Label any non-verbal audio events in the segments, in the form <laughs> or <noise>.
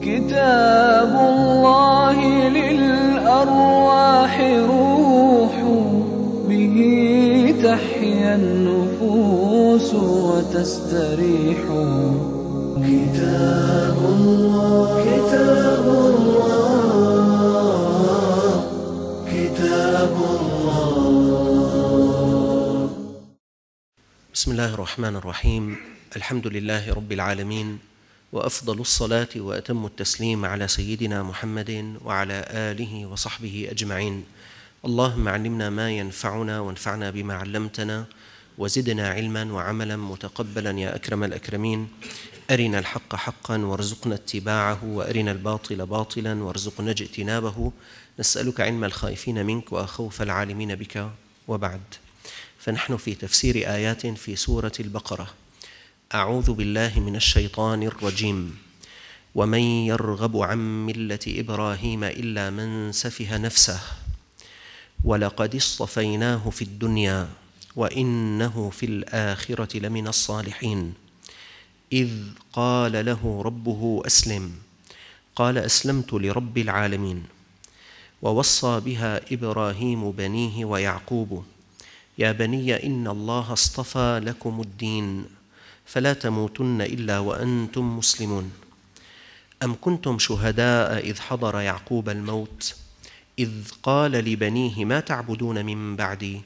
كتاب الله للأرواح روح به تحيا النفوس وتستريح كتاب الله كتاب الله كتاب الله بسم الله الرحمن الرحيم الحمد لله رب العالمين وافضل الصلاه واتم التسليم على سيدنا محمد وعلى اله وصحبه اجمعين اللهم علمنا ما ينفعنا وانفعنا بما علمتنا وزدنا علما وعملا متقبلا يا اكرم الاكرمين ارنا الحق حقا وارزقنا اتباعه وارنا الباطل باطلا وارزقنا اجتنابه نسالك علم الخائفين منك وخوف العالمين بك وبعد فنحن في تفسير ايات في سوره البقره أعوذ بالله من الشيطان الرجيم ومن يرغب عن ملة إبراهيم إلا من سفه نفسه ولقد اصطفيناه في الدنيا وإنه في الآخرة لمن الصالحين إذ قال له ربه أسلم قال أسلمت لرب العالمين ووصى بها إبراهيم بنيه ويعقوب يا بني إن الله اصطفى لكم الدين فلا تموتن الا وانتم مسلمون ام كنتم شهداء اذ حضر يعقوب الموت اذ قال لبنيه ما تعبدون من بعدي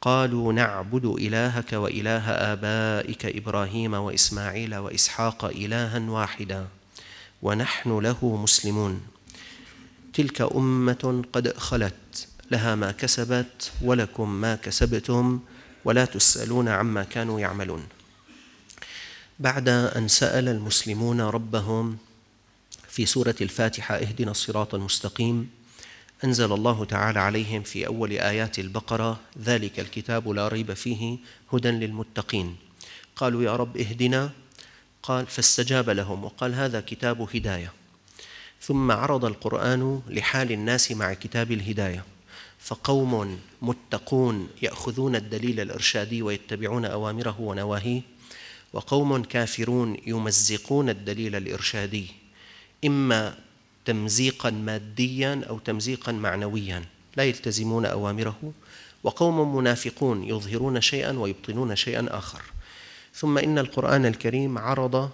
قالوا نعبد الهك واله ابائك ابراهيم واسماعيل واسحاق الها واحدا ونحن له مسلمون تلك امه قد خلت لها ما كسبت ولكم ما كسبتم ولا تسالون عما كانوا يعملون بعد أن سأل المسلمون ربهم في سورة الفاتحة اهدنا الصراط المستقيم أنزل الله تعالى عليهم في أول آيات البقرة ذلك الكتاب لا ريب فيه هدى للمتقين قالوا يا رب اهدنا قال فاستجاب لهم وقال هذا كتاب هداية ثم عرض القرآن لحال الناس مع كتاب الهداية فقوم متقون يأخذون الدليل الإرشادي ويتبعون أوامره ونواهيه وقوم كافرون يمزقون الدليل الارشادي اما تمزيقا ماديا او تمزيقا معنويا لا يلتزمون اوامره وقوم منافقون يظهرون شيئا ويبطنون شيئا اخر ثم ان القران الكريم عرض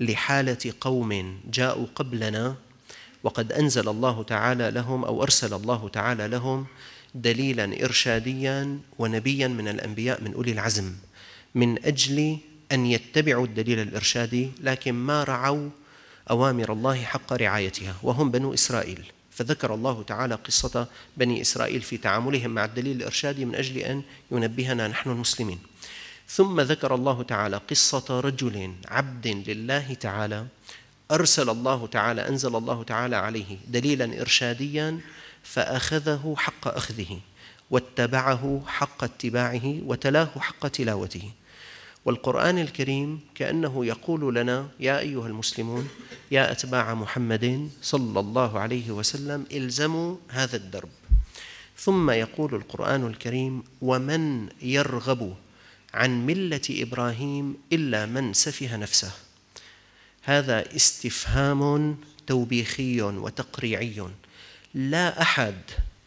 لحاله قوم جاءوا قبلنا وقد انزل الله تعالى لهم او ارسل الله تعالى لهم دليلا ارشاديا ونبيا من الانبياء من اولي العزم من اجل أن يتبعوا الدليل الإرشادي لكن ما رعوا أوامر الله حق رعايتها وهم بنو إسرائيل فذكر الله تعالى قصة بني إسرائيل في تعاملهم مع الدليل الإرشادي من أجل أن ينبهنا نحن المسلمين ثم ذكر الله تعالى قصة رجل عبد لله تعالى أرسل الله تعالى أنزل الله تعالى عليه دليلا إرشاديا فأخذه حق أخذه واتبعه حق اتباعه وتلاه حق تلاوته والقرآن الكريم كأنه يقول لنا يا أيها المسلمون يا أتباع محمد صلى الله عليه وسلم الزموا هذا الدرب ثم يقول القرآن الكريم ومن يرغب عن ملة إبراهيم إلا من سفه نفسه هذا استفهام توبيخي وتقريعي لا أحد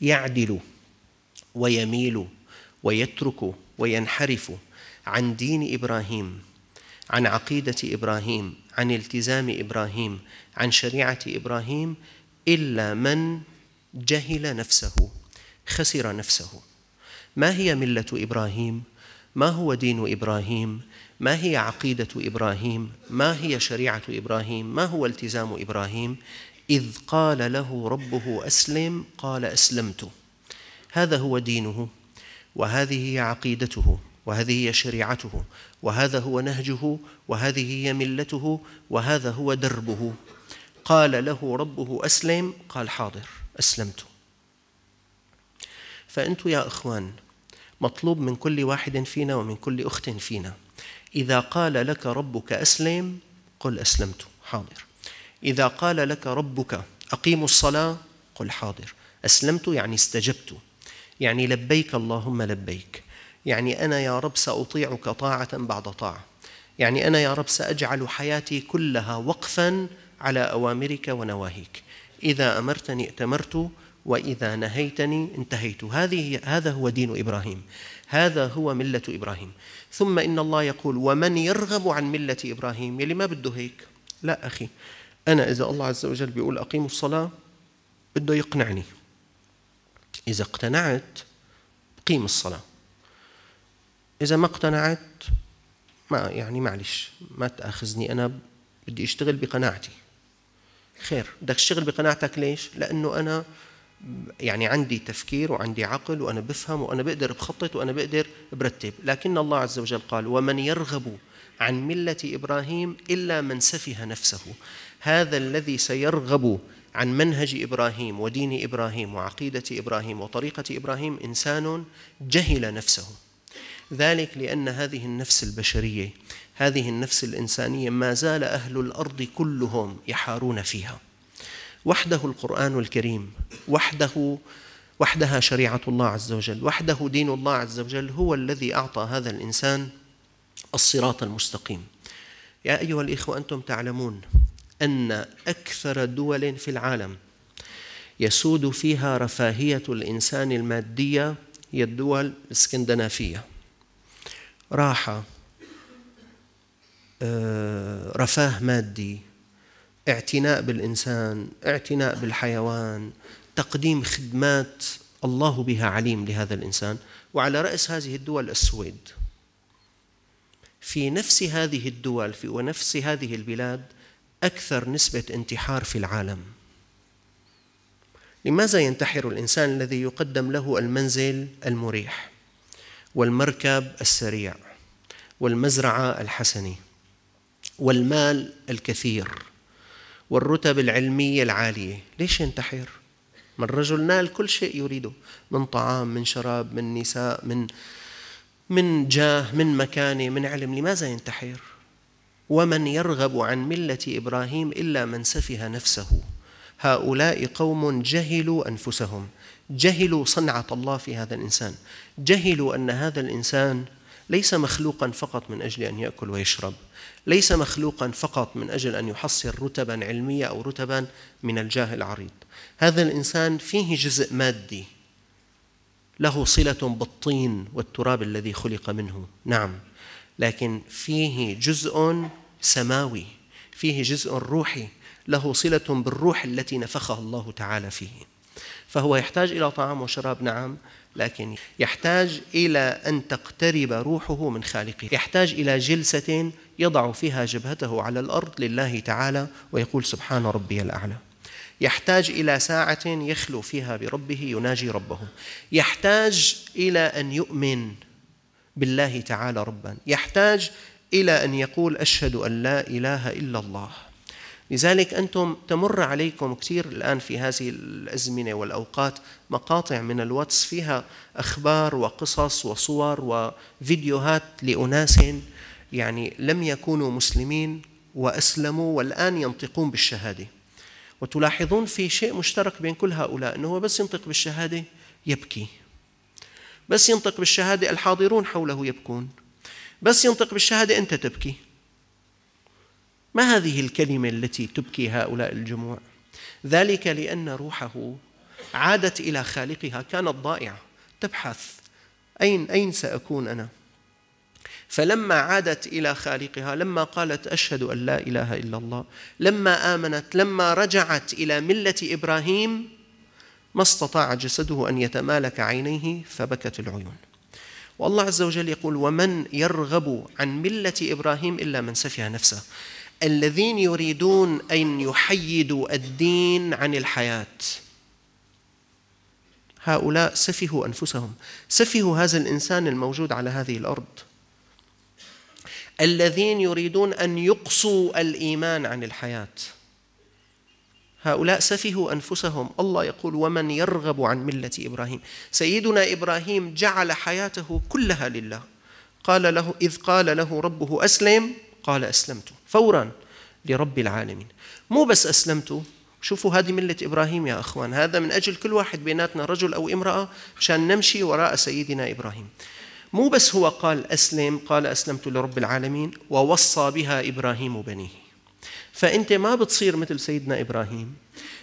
يعدل ويميل ويترك وينحرف عن دين إبراهيم عن عقيدة إبراهيم عن التزام إبراهيم عن شريعة إبراهيم إلا من جهل نفسه خسر نفسه ما هي ملة إبراهيم؟ ما هو دين إبراهيم؟ ما هي عقيدة إبراهيم؟ ما هي شريعة إبراهيم؟ ما هو التزام إبراهيم؟ إذ قال له ربه أسلم قال أسلمت هذا هو دينه وهذه هي عقيدته وهذه هي شريعته وهذا هو نهجه وهذه هي ملته وهذا هو دربه قال له ربه أسلم قال حاضر أسلمت فأنتم يا إخوان مطلوب من كل واحد فينا ومن كل أخت فينا إذا قال لك ربك أسلم قل أسلمت حاضر إذا قال لك ربك أقيم الصلاة قل حاضر أسلمت يعني استجبت يعني لبيك اللهم لبيك يعني أنا يا رب سأطيعك طاعة بعد طاعة يعني أنا يا رب سأجعل حياتي كلها وقفا على أوامرك ونواهيك إذا أمرتني ائتمرت وإذا نهيتني انتهيت هذه هذا هو دين إبراهيم هذا هو ملة إبراهيم ثم إن الله يقول ومن يرغب عن ملة إبراهيم يلي ما بده هيك لا أخي أنا إذا الله عز وجل بيقول أقيموا الصلاة بده يقنعني إذا اقتنعت قيم الصلاة إذا ما اقتنعت ما يعني معلش ما تأخذني أنا بدي أشتغل بقناعتي خير بدك تشتغل بقناعتك ليش؟ لأنه أنا يعني عندي تفكير وعندي عقل وأنا بفهم وأنا بقدر بخطط وأنا بقدر برتب لكن الله عز وجل قال ومن يرغب عن ملة إبراهيم إلا من سفه نفسه هذا الذي سيرغب عن منهج إبراهيم ودين إبراهيم وعقيدة إبراهيم وطريقة إبراهيم إنسان جهل نفسه ذلك لأن هذه النفس البشرية هذه النفس الإنسانية ما زال أهل الأرض كلهم يحارون فيها وحده القرآن الكريم وحده وحدها شريعة الله عز وجل وحده دين الله عز وجل هو الذي أعطى هذا الإنسان الصراط المستقيم يا أيها الإخوة أنتم تعلمون أن أكثر دول في العالم يسود فيها رفاهية الإنسان المادية هي الدول الاسكندنافية راحه آه، رفاه مادي اعتناء بالانسان اعتناء بالحيوان تقديم خدمات الله بها عليم لهذا الانسان وعلى راس هذه الدول السويد في نفس هذه الدول في ونفس هذه البلاد اكثر نسبه انتحار في العالم لماذا ينتحر الانسان الذي يقدم له المنزل المريح والمركب السريع والمزرعه الحسنه والمال الكثير والرتب العلميه العاليه، ليش ينتحر؟ من الرجل نال كل شيء يريده من طعام من شراب من نساء من من جاه من مكانه من علم لماذا ينتحر ومن يرغب عن مله ابراهيم الا من سفه نفسه هؤلاء قوم جهلوا انفسهم جهلوا صنعة الله في هذا الإنسان جهلوا أن هذا الإنسان ليس مخلوقا فقط من أجل أن يأكل ويشرب ليس مخلوقا فقط من أجل أن يحصل رتبا علمية أو رتبا من الجاه العريض هذا الإنسان فيه جزء مادي له صلة بالطين والتراب الذي خلق منه نعم لكن فيه جزء سماوي فيه جزء روحي له صلة بالروح التي نفخها الله تعالى فيه فهو يحتاج إلى طعام وشراب نعم لكن يحتاج إلى أن تقترب روحه من خالقه يحتاج إلى جلسة يضع فيها جبهته على الأرض لله تعالى ويقول سبحان ربي الأعلى يحتاج إلى ساعة يخلو فيها بربه يناجي ربه يحتاج إلى أن يؤمن بالله تعالى ربا يحتاج إلى أن يقول أشهد أن لا إله إلا الله لذلك أنتم تمر عليكم كثير الآن في هذه الأزمنة والأوقات مقاطع من الواتس فيها أخبار وقصص وصور وفيديوهات لأناس يعني لم يكونوا مسلمين وأسلموا والآن ينطقون بالشهادة وتلاحظون في شيء مشترك بين كل هؤلاء أنه بس ينطق بالشهادة يبكي بس ينطق بالشهادة الحاضرون حوله يبكون بس ينطق بالشهادة أنت تبكي ما هذه الكلمه التي تبكي هؤلاء الجموع ذلك لان روحه عادت الى خالقها كانت ضائعه تبحث اين اين ساكون انا فلما عادت الى خالقها لما قالت اشهد ان لا اله الا الله لما امنت لما رجعت الى مله ابراهيم ما استطاع جسده ان يتمالك عينيه فبكت العيون والله عز وجل يقول ومن يرغب عن مله ابراهيم الا من سفه نفسه الذين يريدون أن يحيدوا الدين عن الحياة هؤلاء سفهوا أنفسهم سفهوا هذا الإنسان الموجود على هذه الأرض الذين يريدون أن يقصوا الإيمان عن الحياة هؤلاء سفهوا أنفسهم الله يقول ومن يرغب عن ملة إبراهيم سيدنا إبراهيم جعل حياته كلها لله قال له إذ قال له ربه أسلم قال أسلمت فورا لرب العالمين مو بس أسلمت شوفوا هذه ملة إبراهيم يا أخوان هذا من أجل كل واحد بيناتنا رجل أو امرأة عشان نمشي وراء سيدنا إبراهيم مو بس هو قال أسلم قال أسلمت لرب العالمين ووصى بها إبراهيم بنيه فأنت ما بتصير مثل سيدنا إبراهيم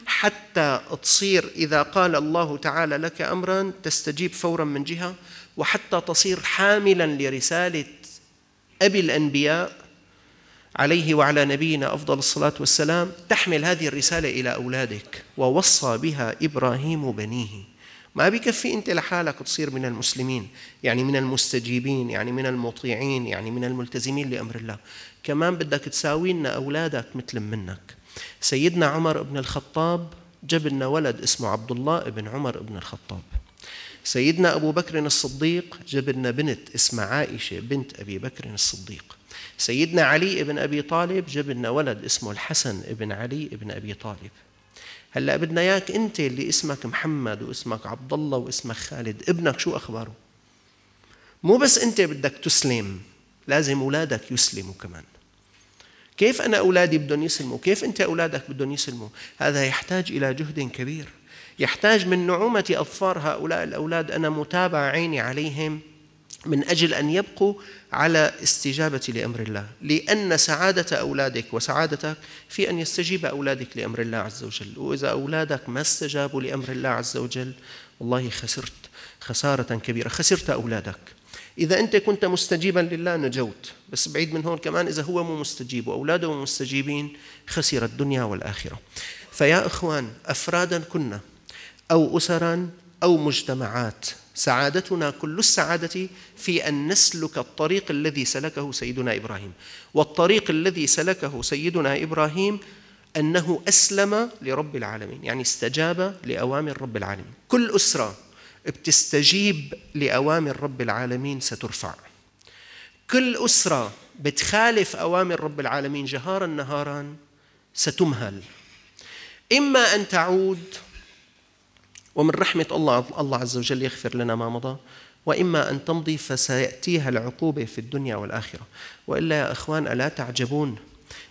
حتى تصير إذا قال الله تعالى لك أمرا تستجيب فورا من جهة وحتى تصير حاملا لرسالة أبي الأنبياء عليه وعلى نبينا افضل الصلاه والسلام تحمل هذه الرساله الى اولادك ووصى بها ابراهيم بنيه ما بكفي انت لحالك تصير من المسلمين يعني من المستجيبين يعني من المطيعين يعني من الملتزمين لامر الله كمان بدك تساوي لنا اولادك مثل منك سيدنا عمر بن الخطاب جاب لنا ولد اسمه عبد الله بن عمر بن الخطاب سيدنا ابو بكر الصديق جاب لنا بنت اسمها عائشه بنت ابي بكر الصديق سيدنا علي بن أبي طالب جاب لنا ولد اسمه الحسن بن علي بن أبي طالب هلا بدنا اياك انت اللي اسمك محمد واسمك عبد الله واسمك خالد ابنك شو اخباره مو بس انت بدك تسلم لازم اولادك يسلموا كمان كيف انا اولادي بدهم يسلموا كيف انت اولادك بدهم يسلموا هذا يحتاج الى جهد كبير يحتاج من نعومه اظفار هؤلاء الاولاد انا متابع عيني عليهم من أجل أن يبقوا على استجابة لأمر الله لأن سعادة أولادك وسعادتك في أن يستجيب أولادك لأمر الله عز وجل وإذا أولادك ما استجابوا لأمر الله عز وجل والله خسرت خسارة كبيرة خسرت أولادك إذا أنت كنت مستجيبا لله نجوت بس بعيد من هون كمان إذا هو مو مستجيب وأولاده مستجيبين خسر الدنيا والآخرة فيا إخوان أفرادا كنا أو أسرا أو مجتمعات سعادتنا كل السعادة في أن نسلك الطريق الذي سلكه سيدنا إبراهيم والطريق الذي سلكه سيدنا إبراهيم أنه أسلم لرب العالمين يعني استجاب لأوامر رب العالمين كل أسرة بتستجيب لأوامر رب العالمين سترفع كل أسرة بتخالف أوامر رب العالمين جهارا نهارا ستمهل إما أن تعود ومن رحمة الله الله عز وجل يغفر لنا ما مضى وإما أن تمضي فسيأتيها العقوبة في الدنيا والآخرة وإلا يا أخوان ألا تعجبون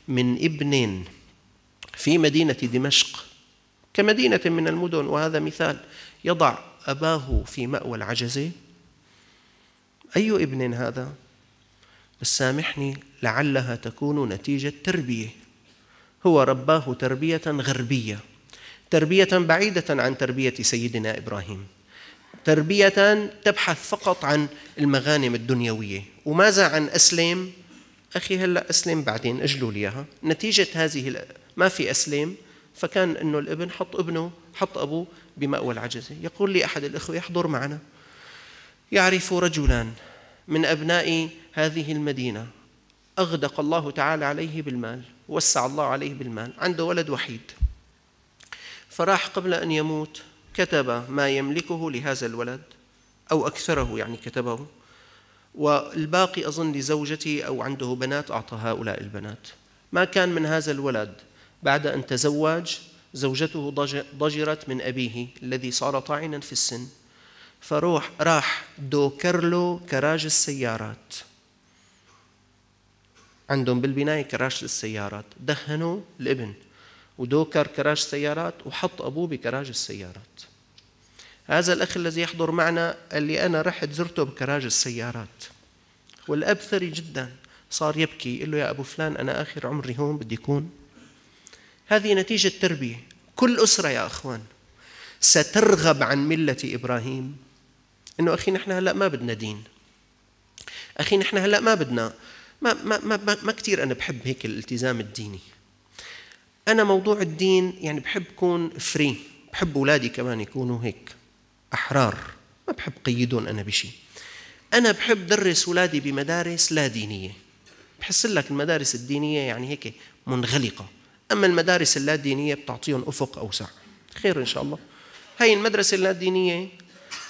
من ابن في مدينة دمشق كمدينة من المدن وهذا مثال يضع أباه في مأوى العجزة أي ابن هذا بس سامحني لعلها تكون نتيجة تربية هو رباه تربية غربية تربيه بعيده عن تربيه سيدنا ابراهيم تربيه تبحث فقط عن المغانم الدنيويه وماذا عن اسلم اخي هلا اسلم بعدين اجلوا لي اياها نتيجه هذه ما في اسلم فكان انه الابن حط ابنه حط ابوه بمأوى العجزه يقول لي احد الاخوه يحضر معنا يعرف رجلا من ابناء هذه المدينه اغدق الله تعالى عليه بالمال وسع الله عليه بالمال عنده ولد وحيد فراح قبل أن يموت كتب ما يملكه لهذا الولد أو أكثره يعني كتبه والباقي أظن لزوجته أو عنده بنات أعطى هؤلاء البنات ما كان من هذا الولد بعد أن تزوج زوجته ضجرت من أبيه الذي صار طاعنا في السن فروح راح دو كارلو كراج السيارات عندهم بالبناية كراج للسيارات دهنوا الابن ودوكر كراج سيارات وحط أبوه بكراج السيارات هذا الأخ الذي يحضر معنا قال لي أنا رحت زرته بكراج السيارات والأب ثري جدا صار يبكي يقول له يا أبو فلان أنا آخر عمري هون بدي يكون هذه نتيجة تربية كل أسرة يا أخوان سترغب عن ملة إبراهيم إنه أخي نحن هلأ ما بدنا دين أخي نحن هلأ ما بدنا ما, ما, ما, ما كثير أنا بحب هيك الالتزام الديني انا موضوع الدين يعني بحب كون فري بحب اولادي كمان يكونوا هيك احرار ما بحب قيدهم انا بشيء انا بحب درس اولادي بمدارس لا دينيه بحس لك المدارس الدينيه يعني هيك منغلقه اما المدارس اللا دينيه بتعطيهم افق اوسع خير ان شاء الله هاي المدرسه اللا دينيه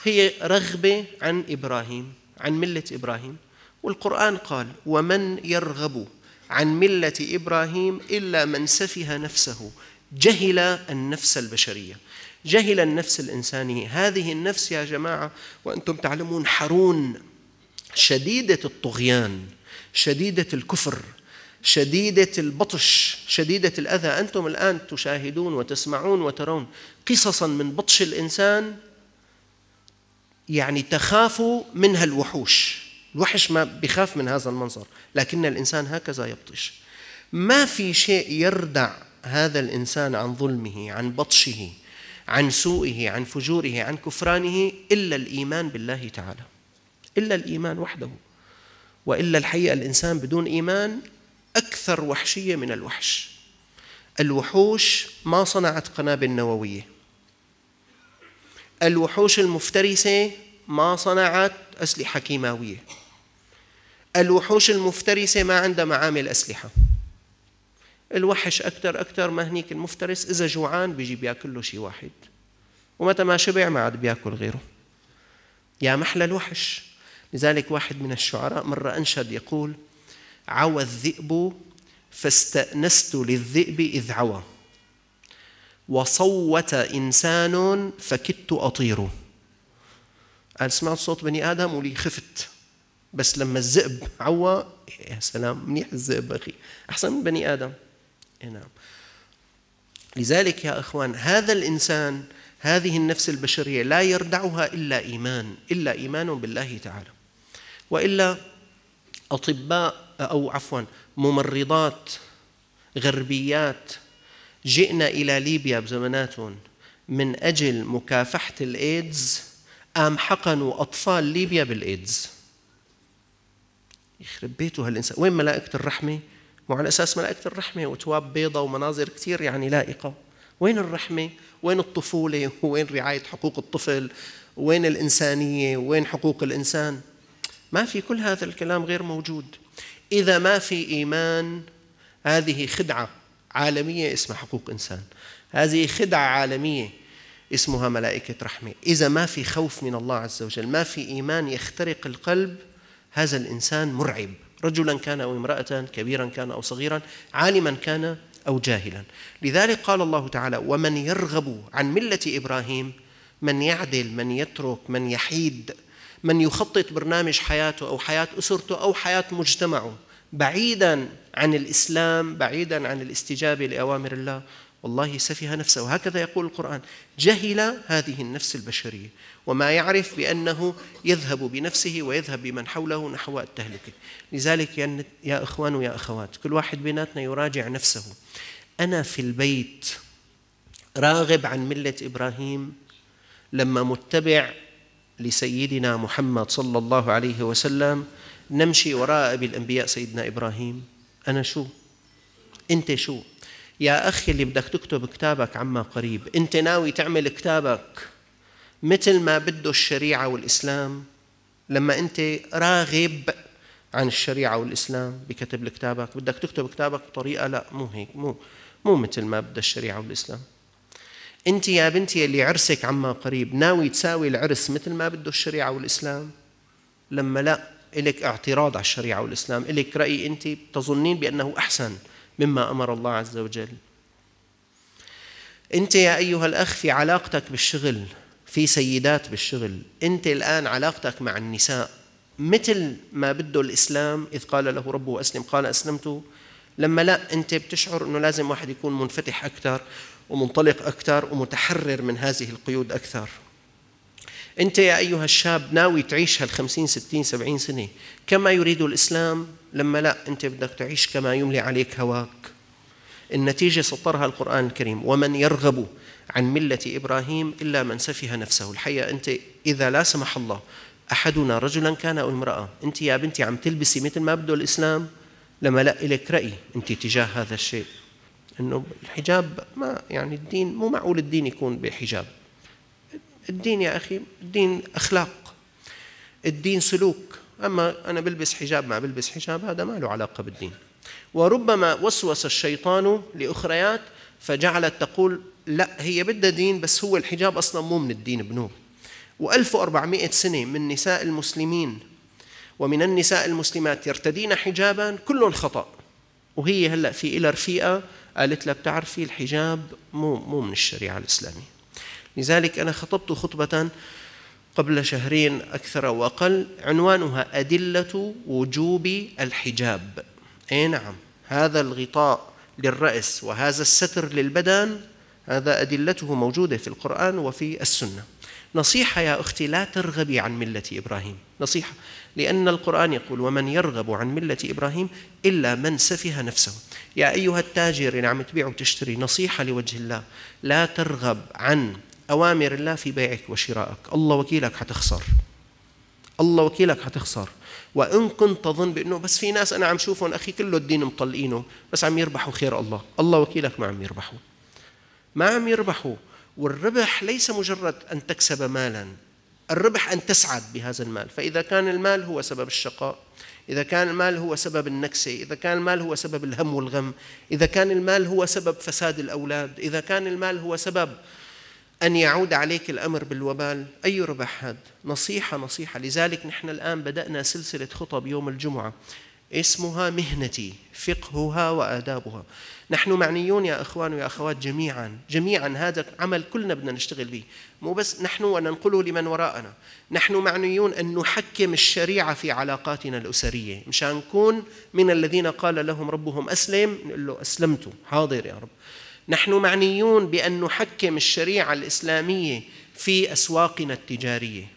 هي رغبه عن ابراهيم عن مله ابراهيم والقران قال ومن يرغب عن ملة إبراهيم إلا من سفه نفسه جهل النفس البشرية جهل النفس الإنسانية هذه النفس يا جماعة وأنتم تعلمون حرون شديدة الطغيان شديدة الكفر شديدة البطش شديدة الأذى أنتم الآن تشاهدون وتسمعون وترون قصصا من بطش الإنسان يعني تخافوا منها الوحوش الوحش ما بخاف من هذا المنظر لكن الإنسان هكذا يبطش ما في شيء يردع هذا الإنسان عن ظلمه عن بطشه عن سوءه عن فجوره عن كفرانه إلا الإيمان بالله تعالى إلا الإيمان وحده وإلا الحقيقة الإنسان بدون إيمان أكثر وحشية من الوحش الوحوش ما صنعت قنابل نووية الوحوش المفترسة ما صنعت أسلحة كيماوية الوحوش المفترسة ما عندها معامل أسلحة الوحش أكثر أكثر ما هنيك المفترس إذا جوعان بيجي بياكل له شيء واحد ومتى ما شبع ما عاد بياكل غيره يا محلى الوحش لذلك واحد من الشعراء مرة أنشد يقول عوى الذئب فاستأنست للذئب إذ عوى وصوت إنسان فكدت أطيره قال سمعت صوت بني ادم ولي خفت بس لما الذئب عوى يا سلام منيح الذئب اخي احسن من بني ادم اي نعم لذلك يا اخوان هذا الانسان هذه النفس البشريه لا يردعها الا ايمان الا ايمان بالله تعالى والا اطباء او عفوا ممرضات غربيات جئنا الى ليبيا بزماناتهم من اجل مكافحه الايدز قام حقنوا أطفال ليبيا بالإيدز يخرب بيته هالإنسان وين ملائكة الرحمة؟ مو على أساس ملائكة الرحمة وتواب بيضة ومناظر كثير يعني لائقة وين الرحمة؟ وين الطفولة؟ <laughs> وين رعاية حقوق الطفل؟ وين الإنسانية؟ وين حقوق الإنسان؟ ما في كل هذا الكلام غير موجود إذا ما في إيمان هذه خدعة عالمية اسمها حقوق إنسان هذه خدعة عالمية اسمها ملائكة رحمة إذا ما في خوف من الله عز وجل ما في إيمان يخترق القلب هذا الإنسان مرعب رجلا كان أو امرأة كبيرا كان أو صغيرا عالما كان أو جاهلا لذلك قال الله تعالى ومن يرغب عن ملة إبراهيم من يعدل من يترك من يحيد من يخطط برنامج حياته أو حياة أسرته أو حياة مجتمعه بعيدا عن الإسلام بعيدا عن الاستجابة لأوامر الله والله سفه نفسه وهكذا يقول القرآن جهل هذه النفس البشرية وما يعرف بأنه يذهب بنفسه ويذهب بمن حوله نحو التهلكة لذلك يا إخوان ويا أخوات كل واحد بيناتنا يراجع نفسه أنا في البيت راغب عن ملة إبراهيم لما متبع لسيدنا محمد صلى الله عليه وسلم نمشي وراء أبي الأنبياء سيدنا إبراهيم أنا شو؟ أنت شو؟ يا أخي اللي بدك تكتب كتابك عما قريب أنت ناوي تعمل كتابك مثل ما بده الشريعة والإسلام لما أنت راغب عن الشريعة والإسلام بكتب كتابك بدك تكتب كتابك بطريقة لا مو هيك مو مو مثل ما بدها الشريعة والإسلام أنت يا بنتي اللي عرسك عما قريب ناوي تساوي العرس مثل ما بده الشريعة والإسلام لما لا إلك اعتراض على الشريعة والإسلام إلك رأي أنت تظنين بأنه أحسن مما امر الله عز وجل انت يا ايها الاخ في علاقتك بالشغل في سيدات بالشغل انت الان علاقتك مع النساء مثل ما بده الاسلام اذ قال له ربه اسلم قال اسلمت لما لا انت بتشعر انه لازم واحد يكون منفتح اكثر ومنطلق اكثر ومتحرر من هذه القيود اكثر أنت يا أيها الشاب ناوي تعيش هالخمسين ستين سبعين سنة كما يريد الإسلام لما لا أنت بدك تعيش كما يملي عليك هواك النتيجة سطرها القرآن الكريم ومن يرغب عن ملة إبراهيم إلا من سفه نفسه الحقيقة أنت إذا لا سمح الله أحدنا رجلا كان أو امرأة أنت يا بنتي عم تلبسي مثل ما بده الإسلام لما لا إلك رأي أنت تجاه هذا الشيء أنه الحجاب ما يعني الدين مو معقول الدين يكون بحجاب الدين يا أخي الدين أخلاق الدين سلوك أما أنا بلبس حجاب ما بلبس حجاب هذا ما له علاقة بالدين وربما وسوس الشيطان لأخريات فجعلت تقول لا هي بدها دين بس هو الحجاب أصلا مو من الدين بنوب و1400 سنة من نساء المسلمين ومن النساء المسلمات يرتدين حجابا كلهم خطأ وهي هلأ في إلى رفيقة قالت لها بتعرفي الحجاب مو مو من الشريعة الإسلامية لذلك أنا خطبت خطبة قبل شهرين أكثر أو أقل عنوانها أدلة وجوب الحجاب أي نعم هذا الغطاء للرأس وهذا الستر للبدن هذا أدلته موجودة في القرآن وفي السنة نصيحة يا أختي لا ترغبي عن ملة إبراهيم نصيحة لأن القرآن يقول ومن يرغب عن ملة إبراهيم إلا من سفه نفسه يا أيها التاجر اللي عم تبيع وتشتري نصيحة لوجه الله لا ترغب عن أوامر الله في بيعك وشرائك الله وكيلك حتخسر الله وكيلك حتخسر وإن كنت تظن بأنه بس في ناس أنا عم شوفهم أخي كله الدين مطلقينه بس عم يربحوا خير الله الله وكيلك ما عم يربحوا ما عم يربحوا والربح ليس مجرد أن تكسب مالا الربح أن تسعد بهذا المال فإذا كان المال هو سبب الشقاء إذا كان المال هو سبب النكسة إذا كان المال هو سبب الهم والغم إذا كان المال هو سبب فساد الأولاد إذا كان المال هو سبب أن يعود عليك الأمر بالوبال أي ربح هذا نصيحة نصيحة لذلك نحن الآن بدأنا سلسلة خطب يوم الجمعة اسمها مهنتي فقهها وآدابها نحن معنيون يا أخوان ويا أخوات جميعا جميعا هذا عمل كلنا بدنا نشتغل به مو بس نحن وننقله لمن وراءنا نحن معنيون أن نحكم الشريعة في علاقاتنا الأسرية مشان نكون من الذين قال لهم ربهم أسلم نقول له أسلمت حاضر يا رب نحن معنيون بأن نحكم الشريعة الإسلامية في أسواقنا التجارية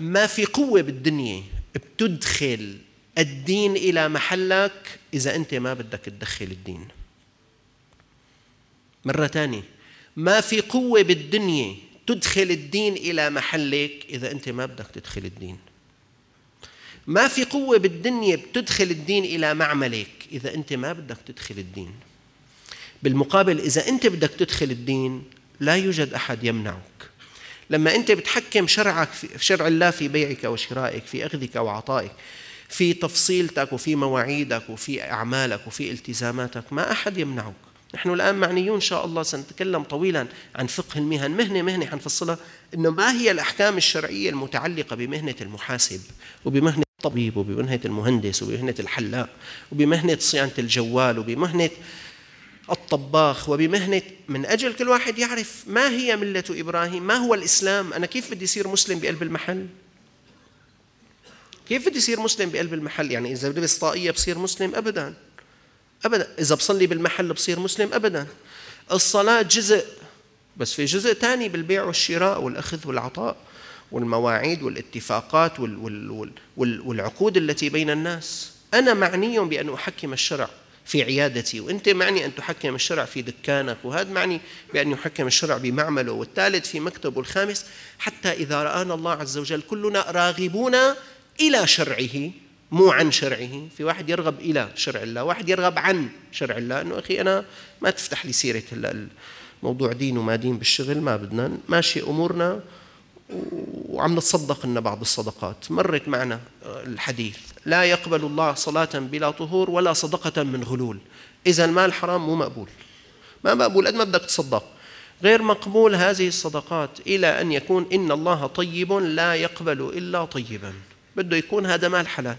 ما في قوة بالدنيا بتدخل الدين إلى محلك إذا أنت ما بدك تدخل الدين مرة ثانية ما في قوة بالدنيا تدخل الدين إلى محلك إذا أنت ما بدك تدخل الدين ما في قوة بالدنيا بتدخل الدين إلى معملك إذا أنت ما بدك تدخل الدين بالمقابل إذا أنت بدك تدخل الدين لا يوجد أحد يمنعك لما أنت بتحكم شرعك في شرع الله في بيعك وشرائك في أخذك وعطائك في تفصيلتك وفي مواعيدك وفي أعمالك وفي التزاماتك ما أحد يمنعك نحن الآن معنيون إن شاء الله سنتكلم طويلا عن فقه المهن مهنة مهنة حنفصلها إنه ما هي الأحكام الشرعية المتعلقة بمهنة المحاسب وبمهنة الطبيب وبمهنة المهندس وبمهنة الحلاق وبمهنة صيانة الجوال وبمهنة الطباخ وبمهنة من أجل كل واحد يعرف ما هي ملة إبراهيم ما هو الإسلام أنا كيف بدي أصير مسلم بقلب المحل كيف بدي أصير مسلم بقلب المحل يعني إذا بلبس طاقية بصير مسلم أبدا أبدا إذا بصلي بالمحل بصير مسلم أبدا الصلاة جزء بس في جزء ثاني بالبيع والشراء والأخذ والعطاء والمواعيد والاتفاقات والعقود التي بين الناس أنا معني بأن أحكم الشرع في عيادتي وانت معني ان تحكم الشرع في دكانك وهذا معني بان يحكم الشرع بمعمله والثالث في مكتبه الخامس حتى اذا رانا الله عز وجل كلنا راغبون الى شرعه مو عن شرعه في واحد يرغب الى شرع الله واحد يرغب عن شرع الله انه اخي انا ما تفتح لي سيره هلا دين وما دين بالشغل ما بدنا ماشي امورنا وعم نتصدق لنا بعض الصدقات مرت معنا آه، الحديث لا يقبل الله صلاة بلا طهور ولا صدقة من غلول إذا المال حرام مو مقبول ما مقبول قد ما بدك تصدق غير مقبول هذه الصدقات إلى أن يكون إن الله طيب لا يقبل إلا طيبا بده يكون هذا مال حلال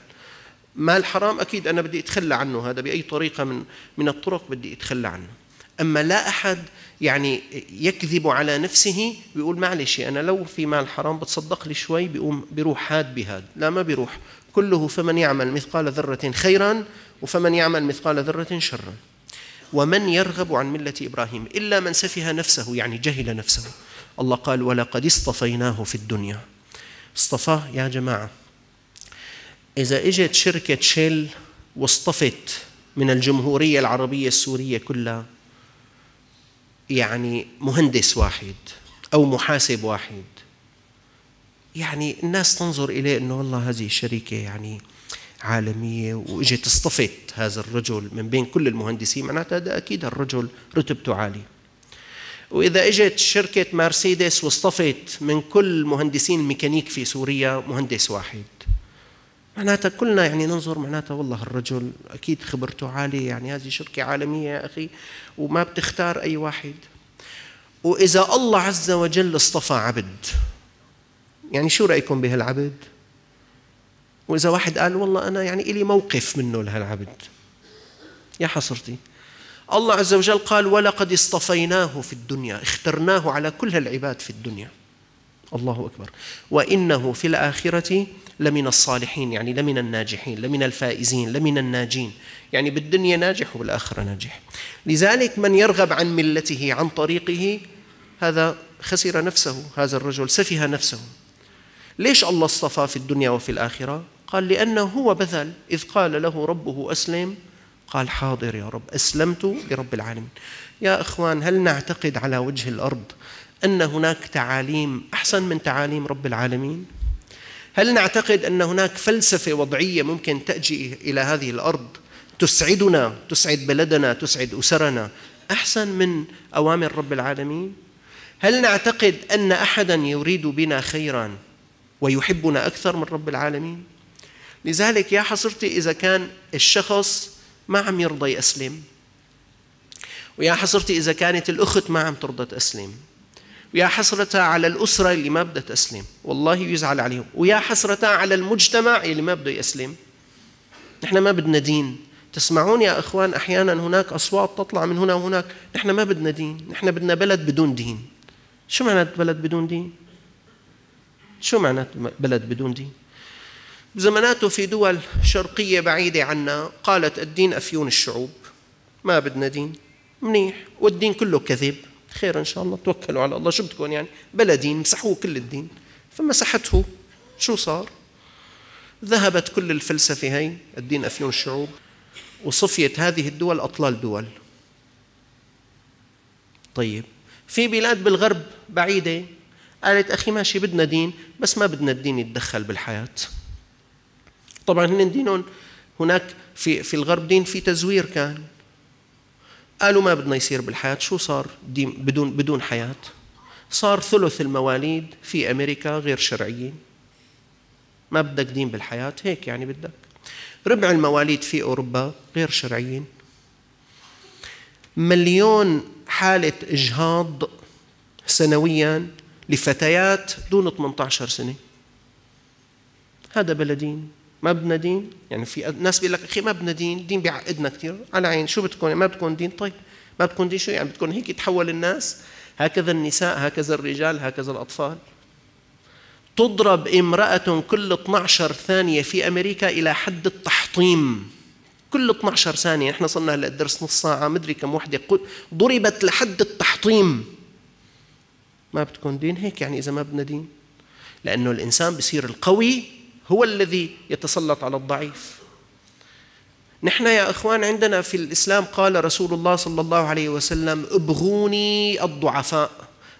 مال حرام أكيد أنا بدي أتخلى عنه هذا بأي طريقة من من الطرق بدي أتخلى عنه أما لا أحد يعني يكذب على نفسه بيقول معلش انا لو في مال حرام بتصدق لي شوي بيقوم بيروح هاد بهاد لا ما بيروح كله فمن يعمل مثقال ذره خيرا وفمن يعمل مثقال ذره شرا ومن يرغب عن مله ابراهيم الا من سفه نفسه يعني جهل نفسه الله قال ولقد اصطفيناه في الدنيا اصطفاه يا جماعه اذا اجت شركه شيل واصطفت من الجمهوريه العربيه السوريه كلها يعني مهندس واحد أو محاسب واحد يعني الناس تنظر إليه أنه والله هذه الشركة يعني عالمية وإجت اصطفت هذا الرجل من بين كل المهندسين معناتها هذا أكيد الرجل رتبته عالية وإذا إجت شركة مرسيدس واصطفت من كل مهندسين الميكانيك في سوريا مهندس واحد معناتها كلنا يعني ننظر معناتها والله الرجل اكيد خبرته عاليه يعني هذه شركه عالميه يا اخي وما بتختار اي واحد واذا الله عز وجل اصطفى عبد يعني شو رايكم بهالعبد واذا واحد قال والله انا يعني الي موقف منه لهالعبد يا حسرتي الله عز وجل قال ولقد اصطفيناه في الدنيا اخترناه على كل هالعباد في الدنيا الله أكبر وإنه في الآخرة لمن الصالحين يعني لمن الناجحين لمن الفائزين لمن الناجين يعني بالدنيا ناجح وبالآخرة ناجح لذلك من يرغب عن ملته عن طريقه هذا خسر نفسه هذا الرجل سفه نفسه ليش الله اصطفى في الدنيا وفي الآخرة قال لأنه هو بذل إذ قال له ربه أسلم قال حاضر يا رب أسلمت لرب العالمين يا إخوان هل نعتقد على وجه الأرض أن هناك تعاليم أحسن من تعاليم رب العالمين؟ هل نعتقد أن هناك فلسفة وضعية ممكن تأتي إلى هذه الأرض تسعدنا تسعد بلدنا تسعد أسرنا أحسن من أوامر رب العالمين؟ هل نعتقد أن أحدا يريد بنا خيرا ويحبنا أكثر من رب العالمين؟ لذلك يا حصرتي إذا كان الشخص ما عم يرضى يسلم ويا حصرتي إذا كانت الأخت ما عم ترضى تسلم ويا حسرتها على الأسرة اللي ما بدها تسلم والله يزعل عليهم ويا حسرتها على المجتمع اللي ما بده يسلم نحن ما بدنا دين تسمعون يا إخوان أحيانا هناك أصوات تطلع من هنا وهناك نحن ما بدنا دين نحن بدنا بلد بدون دين شو معنى بلد بدون دين شو معنى بلد بدون دين بزماناته في دول شرقية بعيدة عنا قالت الدين أفيون الشعوب ما بدنا دين منيح والدين كله كذب خير ان شاء الله توكلوا على الله شو بدكم يعني بلا دين مسحوه كل الدين فمسحته شو صار ذهبت كل الفلسفه هي الدين افيون الشعوب وصفيت هذه الدول اطلال دول طيب في بلاد بالغرب بعيده قالت اخي ماشي بدنا دين بس ما بدنا الدين يتدخل بالحياه طبعا هن دينهم هناك في في الغرب دين في تزوير كان قالوا ما بدنا يصير بالحياة شو صار بدون بدون حياة صار ثلث المواليد في أمريكا غير شرعيين ما بدك دين بالحياة هيك يعني بدك ربع المواليد في أوروبا غير شرعيين مليون حالة إجهاض سنويا لفتيات دون 18 سنة هذا بلدين ما بدنا دين يعني في ناس بيقول لك اخي ما بدنا دين الدين بيعقدنا كثير على عين شو بتكون ما بتكون دين طيب ما بتكون دين شو يعني بتكون هيك يتحول الناس هكذا النساء هكذا الرجال هكذا الأطفال تضرب امرأة كل 12 ثانية في أمريكا إلى حد التحطيم كل 12 ثانية نحن صرنا هلا الدرس نص ساعة مدري كم وحدة ضربت لحد التحطيم ما بتكون دين هيك يعني إذا ما بدنا دين لأنه الإنسان بصير القوي هو الذي يتسلط على الضعيف نحن يا اخوان عندنا في الاسلام قال رسول الله صلى الله عليه وسلم ابغوني الضعفاء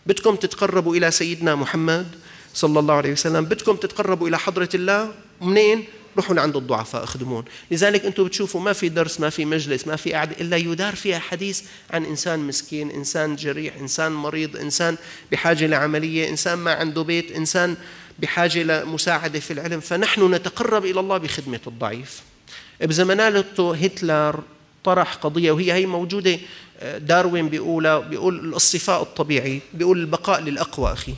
بدكم تتقربوا الى سيدنا محمد صلى الله عليه وسلم بدكم تتقربوا الى حضره الله منين روحوا لعند الضعفاء اخدمون لذلك انتم بتشوفوا ما في درس ما في مجلس ما في قعده الا يدار فيها حديث عن انسان مسكين انسان جريح انسان مريض انسان بحاجه لعمليه انسان ما عنده بيت انسان آه بحاجة لمساعدة في العلم فنحن نتقرب إلى الله بخدمة الضعيف بزماناته هتلر طرح قضية وهي هي موجودة آه، داروين بيقولها بيقول الاصطفاء الطبيعي بيقول البقاء للأقوى أخي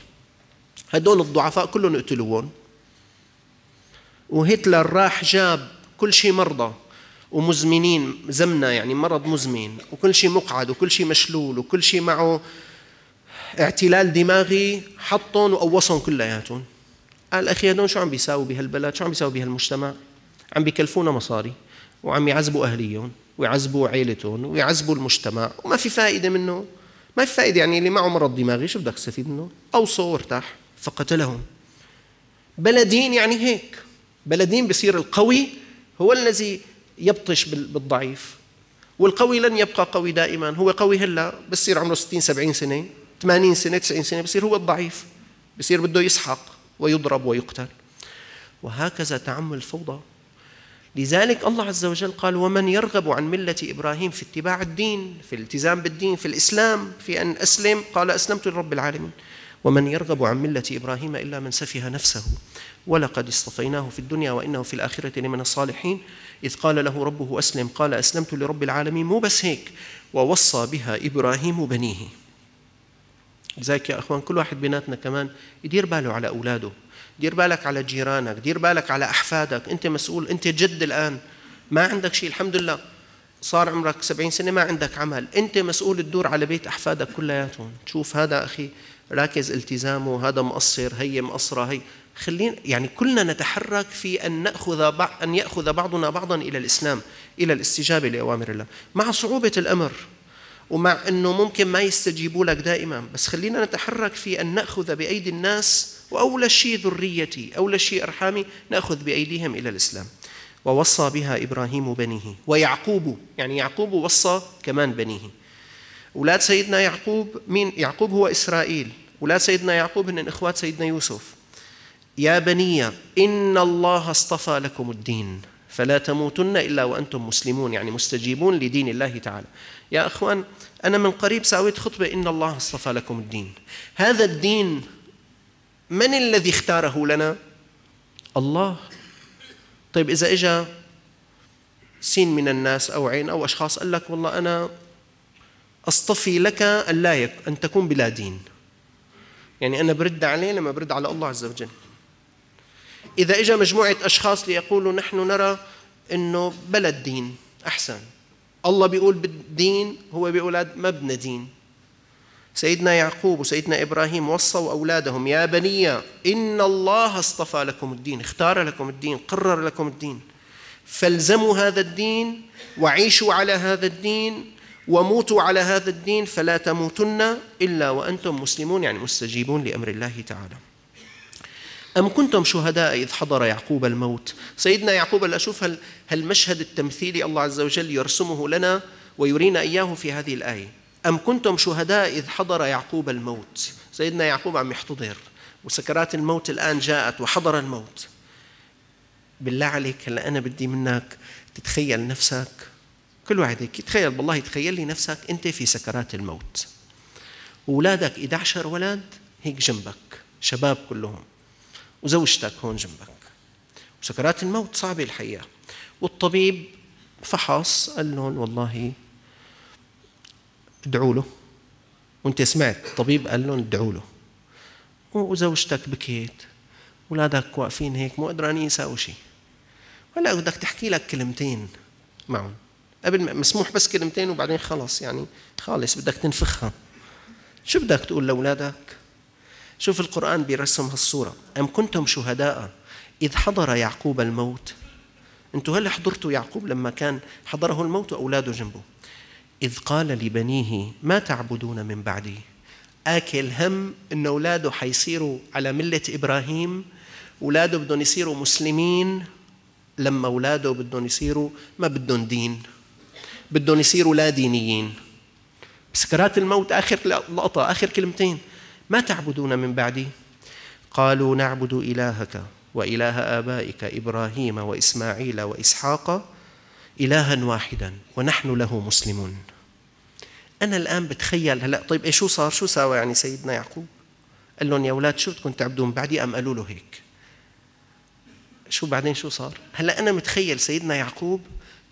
هدول الضعفاء كلهم اقتلوهم وهتلر راح جاب كل شيء مرضى ومزمنين زمنا يعني مرض مزمن وكل شيء مقعد وكل شيء مشلول وكل شيء معه اعتلال دماغي حطهم وقوصهم كلياتهم قال اخي هدول شو عم بيساووا بهالبلد شو عم بيساووا بهالمجتمع عم بيكلفونا مصاري وعم يعذبوا اهليهم ويعذبوا عيلتهم ويعذبوا المجتمع وما في فائده منه ما في فائده يعني اللي معه مرض دماغي شو بدك تستفيد منه اوصوا وارتاح فقتلهم بلدين يعني هيك بلدين بصير القوي هو الذي يبطش بالضعيف والقوي لن يبقى قوي دائما هو قوي هلا بصير عمره 60 70 سنه 80 سنه 90 سنه بصير هو الضعيف بصير بده يسحق ويضرب ويقتل وهكذا تعم الفوضى لذلك الله عز وجل قال ومن يرغب عن ملة إبراهيم في اتباع الدين في الالتزام بالدين في الإسلام في أن أسلم قال أسلمت لرب العالمين ومن يرغب عن ملة إبراهيم إلا من سفه نفسه ولقد اصطفيناه في الدنيا وإنه في الآخرة لمن الصالحين إذ قال له ربه أسلم قال أسلمت لرب العالمين مو بس هيك ووصى بها إبراهيم بنيه لذلك يا اخوان كل واحد بيناتنا كمان يدير باله على اولاده دير بالك على جيرانك دير بالك على احفادك انت مسؤول انت جد الان ما عندك شيء الحمد لله صار عمرك سبعين سنة ما عندك عمل أنت مسؤول تدور على بيت أحفادك كلياتهم تشوف هذا أخي راكز التزامه هذا مقصر هي مقصرة هي خلينا يعني كلنا نتحرك في أن نأخذ بع... أن يأخذ بعضنا بعضا إلى الإسلام إلى الاستجابة لأوامر الله مع صعوبة الأمر ومع أنه ممكن ما يستجيبوا لك دائما بس خلينا نتحرك في أن نأخذ بأيدي الناس وأولى شيء ذريتي أولى شيء أرحامي نأخذ بأيديهم إلى الإسلام ووصى بها إبراهيم بنيه ويعقوب يعني يعقوب وصى كمان بنيه أولاد سيدنا يعقوب مين يعقوب هو إسرائيل أولاد سيدنا يعقوب هن إخوات سيدنا يوسف يا بني إن الله اصطفى لكم الدين فلا تموتن إلا وأنتم مسلمون يعني مستجيبون لدين الله تعالى يا أخوان أنا من قريب سأويت خطبة إن الله اصطفى لكم الدين هذا الدين من الذي اختاره لنا؟ الله طيب إذا إجا سين من الناس أو عين أو أشخاص قال لك والله أنا أصطفي لك أن, لا يك... أن تكون بلا دين يعني أنا برد عليه لما برد على الله عز وجل إذا إجا مجموعة أشخاص ليقولوا نحن نرى أنه بلا الدين أحسن الله بيقول بالدين هو بأولاد بدنا دين سيدنا يعقوب وسيدنا إبراهيم وصوا أولادهم يا بني إن الله اصطفى لكم الدين اختار لكم الدين قرر لكم الدين فالزموا هذا الدين وعيشوا على هذا الدين وموتوا على هذا الدين فلا تموتن إلا وأنتم مسلمون يعني مستجيبون لأمر الله تعالى أم كنتم شهداء إذ حضر يعقوب الموت سيدنا يعقوب الأشوف هل هالمشهد التمثيلي الله عز وجل يرسمه لنا ويرينا إياه في هذه الآية أم كنتم شهداء إذ حضر يعقوب الموت سيدنا يعقوب عم يحتضر وسكرات الموت الآن جاءت وحضر الموت بالله عليك هلا أنا بدي منك تتخيل نفسك كل واحد هيك تخيل بالله تخيل لي نفسك أنت في سكرات الموت وولادك 11 ولد هيك جنبك شباب كلهم وزوجتك هون جنبك وسكرات الموت صعبة الحقيقة والطبيب فحص قال لهم والله ادعوا له وانت سمعت الطبيب قال لهم ادعوا له وزوجتك بكيت ولادك واقفين هيك مو قدرانين يساووا شيء هلا بدك تحكي لك كلمتين معهم قبل ما مسموح بس كلمتين وبعدين خلص يعني خالص بدك تنفخها شو بدك تقول لاولادك شوف القرآن بيرسم هالصورة أم كنتم شهداء إذ حضر يعقوب الموت أنتم هل حضرتوا يعقوب لما كان حضره الموت وأولاده جنبه إذ قال لبنيه ما تعبدون من بعدي آكل هم أن أولاده حيصيروا على ملة إبراهيم أولاده بدهم يصيروا مسلمين لما أولاده بدهم يصيروا ما بدهم دين بدهم يصيروا لا دينيين سكرات الموت آخر لقطة آخر كلمتين ما تعبدون من بعدي قالوا نعبد إلهك وإله آبائك إبراهيم وإسماعيل وإسحاق إلها واحدا ونحن له مسلمون أنا الآن بتخيل هلا طيب ايش شو صار شو ساوى يعني سيدنا يعقوب قال لهم يا أولاد شو بدكم تعبدون بعدي أم قالوا له هيك شو بعدين شو صار هلا أنا متخيل سيدنا يعقوب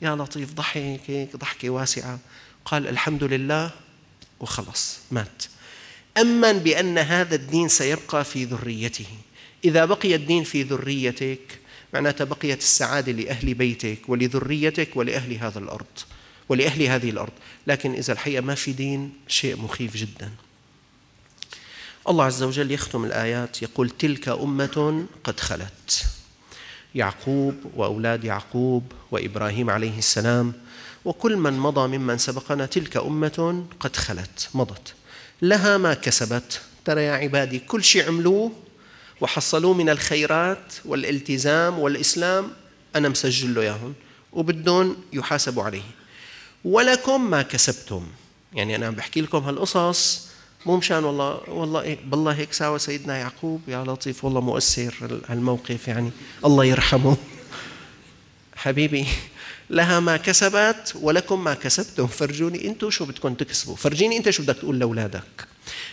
يا لطيف ضحك هيك ضحكة واسعة قال الحمد لله وخلص مات أما بأن هذا الدين سيبقى في ذريته إذا بقي الدين في ذريتك معناته بقيت السعادة لأهل بيتك ولذريتك ولأهل هذا الأرض ولأهل هذه الأرض لكن إذا الحقيقة ما في دين شيء مخيف جدا الله عز وجل يختم الآيات يقول تلك أمة قد خلت يعقوب وأولاد يعقوب وإبراهيم عليه السلام وكل من مضى ممن سبقنا تلك أمة قد خلت مضت لها ما كسبت ترى يا عبادي كل شيء عملوه وحصلوه من الخيرات والالتزام والإسلام أنا مسجل له إياهم وبدون يحاسبوا عليه ولكم ما كسبتم يعني أنا عم بحكي لكم هالقصص مو مشان والله والله إيه بالله هيك ساوى سيدنا يعقوب يا لطيف والله مؤثر هالموقف يعني الله يرحمه حبيبي لها ما كسبت ولكم ما كسبتم فرجوني انتم شو بدكم تكسبوا فرجيني انت شو بدك تقول لاولادك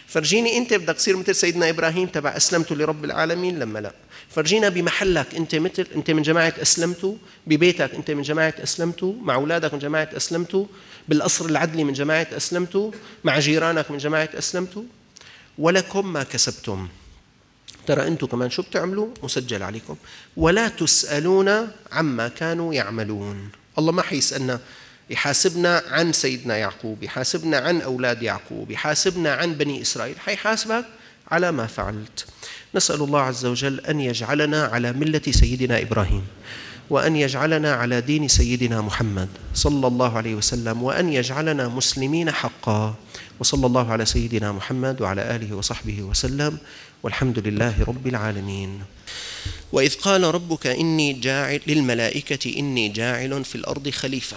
فرجيني انت بدك تصير مثل سيدنا ابراهيم تبع اسلمت لرب العالمين لما لا فرجينا بمحلك انت مثل انت من جماعه اسلمتوا ببيتك انت من جماعه اسلمتوا مع اولادك من جماعه اسلمتوا بالقصر العدلي من جماعه اسلمتوا مع جيرانك من جماعه اسلمتوا ولكم ما كسبتم ترى انتم كمان شو بتعملوا مسجل عليكم ولا تسالون عما كانوا يعملون الله ما حيسألنا يحاسبنا عن سيدنا يعقوب يحاسبنا عن أولاد يعقوب يحاسبنا عن بني إسرائيل حيحاسبك على ما فعلت نسأل الله عز وجل أن يجعلنا على ملة سيدنا إبراهيم وأن يجعلنا على دين سيدنا محمد صلى الله عليه وسلم وأن يجعلنا مسلمين حقا وصلى الله على سيدنا محمد وعلى آله وصحبه وسلم والحمد لله رب العالمين وإذ قال ربك إني جاعل للملائكة إني جاعل في الأرض خليفة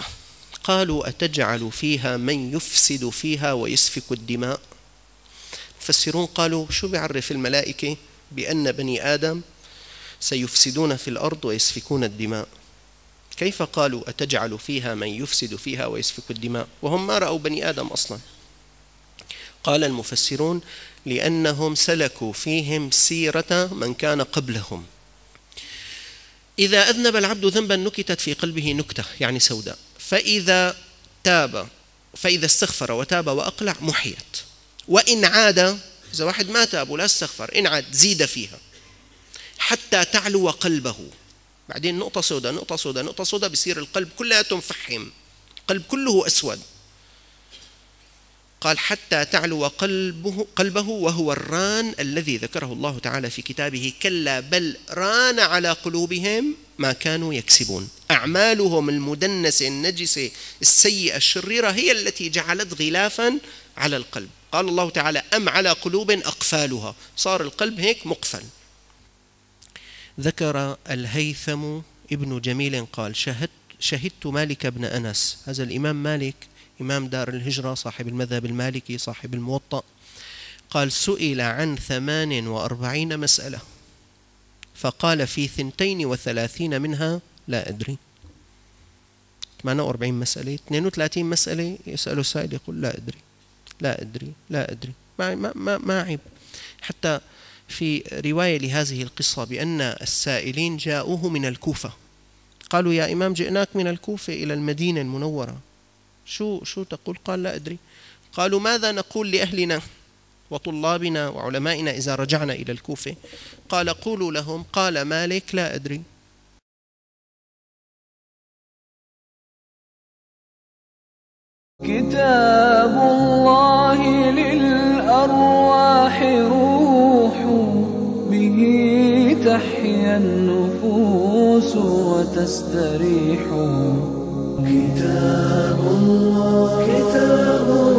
قالوا أتجعل فيها من يفسد فيها ويسفك الدماء المفسرون قالوا شو بيعرف الملائكة بأن بني آدم سيفسدون في الأرض ويسفكون الدماء كيف قالوا أتجعل فيها من يفسد فيها ويسفك الدماء وهم ما رأوا بني آدم أصلا قال المفسرون لأنهم سلكوا فيهم سيرة من كان قبلهم إذا أذنب العبد ذنبا نكتت في قلبه نكتة يعني سوداء فإذا تاب فإذا استغفر وتاب وأقلع محيت وإن عاد إذا واحد ما تاب ولا استغفر إن عاد زيد فيها حتى تعلو قلبه بعدين نقطة سوداء نقطة سوداء نقطة سوداء بصير القلب كلها تنفحم قلب كله أسود قال حتى تعلو قلبه, قلبه وهو الران الذي ذكره الله تعالى في كتابه كلا بل ران على قلوبهم ما كانوا يكسبون أعمالهم المدنسة النجسة السيئة الشريرة هي التي جعلت غلافا على القلب قال الله تعالى أم على قلوب أقفالها صار القلب هيك مقفل ذكر الهيثم ابن جميل قال شهدت شهدت مالك بن أنس هذا الإمام مالك إمام دار الهجرة صاحب المذهب المالكي صاحب الموطأ قال سئل عن ثمان وأربعين مسألة فقال في ثنتين وثلاثين منها لا أدري 48 مسألة 32 مسألة يسأل السائل يقول لا أدري لا أدري لا أدري ما ما ما عيب حتى في رواية لهذه القصة بأن السائلين جاءوه من الكوفة قالوا يا إمام جئناك من الكوفة إلى المدينة المنورة شو شو تقول قال لا أدري قالوا ماذا نقول لأهلنا وطلابنا وعلمائنا إذا رجعنا إلى الكوفة قال قولوا لهم قال مالك لا أدري كتاب الله للأرواح روح به تحيا النفوس وتستريح كتاب الله كتاب الله